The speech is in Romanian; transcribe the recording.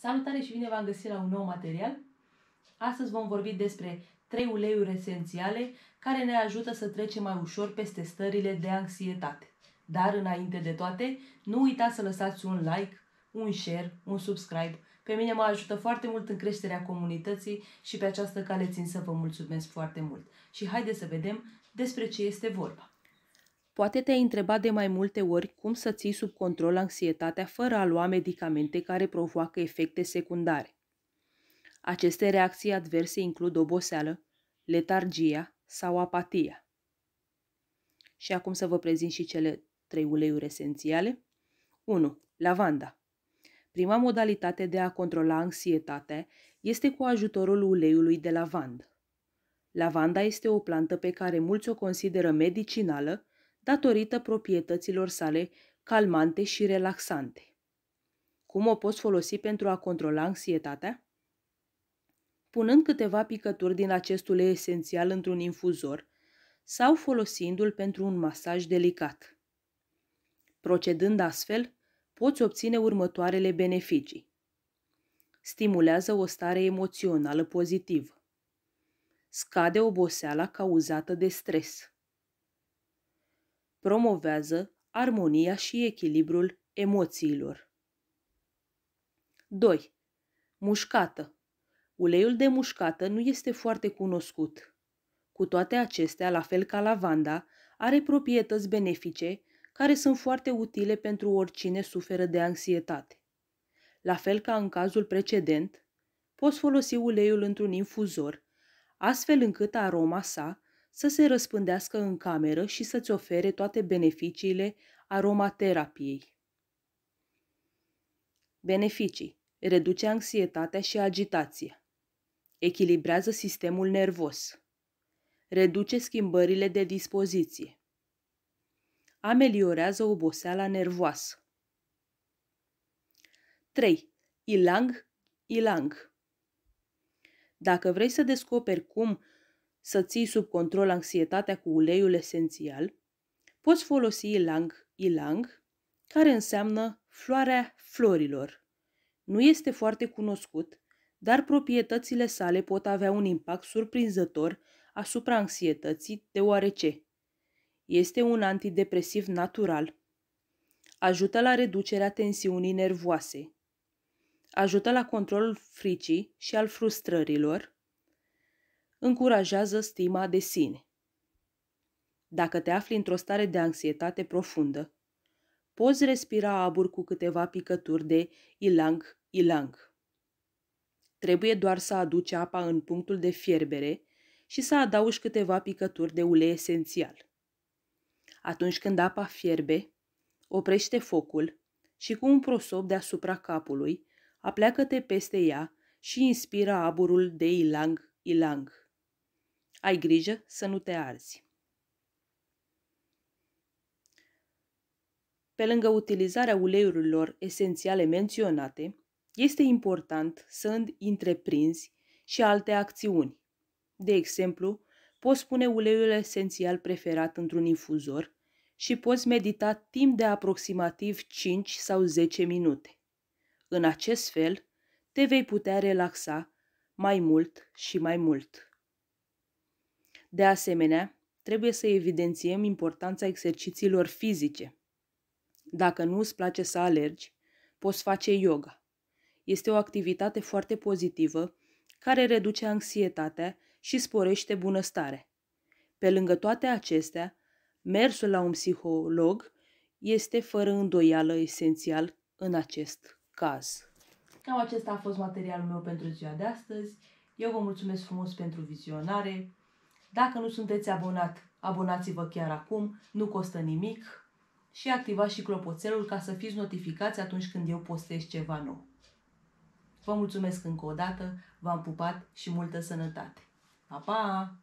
Salutare și bine v-am găsit la un nou material! Astăzi vom vorbi despre trei uleiuri esențiale care ne ajută să trecem mai ușor peste stările de anxietate. Dar înainte de toate, nu uitați să lăsați un like, un share, un subscribe. Pe mine mă ajută foarte mult în creșterea comunității și pe această cale țin să vă mulțumesc foarte mult. Și haideți să vedem despre ce este vorba. Poate te-ai întrebat de mai multe ori cum să ții sub control anxietatea fără a lua medicamente care provoacă efecte secundare. Aceste reacții adverse includ oboseală, letargia sau apatia. Și acum să vă prezint și cele trei uleiuri esențiale. 1. Lavanda. Prima modalitate de a controla anxietatea este cu ajutorul uleiului de lavandă. Lavanda este o plantă pe care mulți o consideră medicinală datorită proprietăților sale calmante și relaxante. Cum o poți folosi pentru a controla anxietatea? Punând câteva picături din acest ulei esențial într-un infuzor sau folosindu-l pentru un masaj delicat. Procedând astfel, poți obține următoarele beneficii. Stimulează o stare emoțională pozitivă. Scade oboseala cauzată de stres promovează armonia și echilibrul emoțiilor. 2. Mușcată. Uleiul de mușcată nu este foarte cunoscut. Cu toate acestea, la fel ca lavanda, are proprietăți benefice care sunt foarte utile pentru oricine suferă de anxietate. La fel ca în cazul precedent, poți folosi uleiul într-un infuzor, astfel încât aroma sa să se răspândească în cameră și să-ți ofere toate beneficiile aromaterapiei. Beneficii. Reduce anxietatea și agitația. Echilibrează sistemul nervos. Reduce schimbările de dispoziție. Ameliorează oboseala nervoasă. 3. Ilang, ilang. Dacă vrei să descoperi cum să ții sub control anxietatea cu uleiul esențial, poți folosi ilang ilang, care înseamnă floarea florilor. Nu este foarte cunoscut, dar proprietățile sale pot avea un impact surprinzător asupra anxietății, deoarece este un antidepresiv natural. Ajută la reducerea tensiunii nervoase. Ajută la controlul fricii și al frustrărilor încurajează stima de sine. Dacă te afli într-o stare de anxietate profundă, poți respira abur cu câteva picături de ilang ilang. Trebuie doar să aduci apa în punctul de fierbere și să adaugi câteva picături de ulei esențial. Atunci când apa fierbe, oprește focul și cu un prosop deasupra capului, apleacă-te peste ea și inspira aburul de ilang ilang. Ai grijă să nu te arzi. Pe lângă utilizarea uleiurilor esențiale menționate, este important să întreprinzi și alte acțiuni. De exemplu, poți pune uleiul esențial preferat într-un infuzor și poți medita timp de aproximativ 5 sau 10 minute. În acest fel, te vei putea relaxa mai mult și mai mult. De asemenea, trebuie să evidențiem importanța exercițiilor fizice. Dacă nu îți place să alergi, poți face yoga. Este o activitate foarte pozitivă care reduce anxietatea și sporește bunăstare. Pe lângă toate acestea, mersul la un psiholog este fără îndoială esențial în acest caz. Cam acesta a fost materialul meu pentru ziua de astăzi. Eu vă mulțumesc frumos pentru vizionare. Dacă nu sunteți abonat, abonați-vă chiar acum, nu costă nimic și activați și clopoțelul ca să fiți notificați atunci când eu postez ceva nou. Vă mulțumesc încă o dată, v-am pupat și multă sănătate! Pa, pa!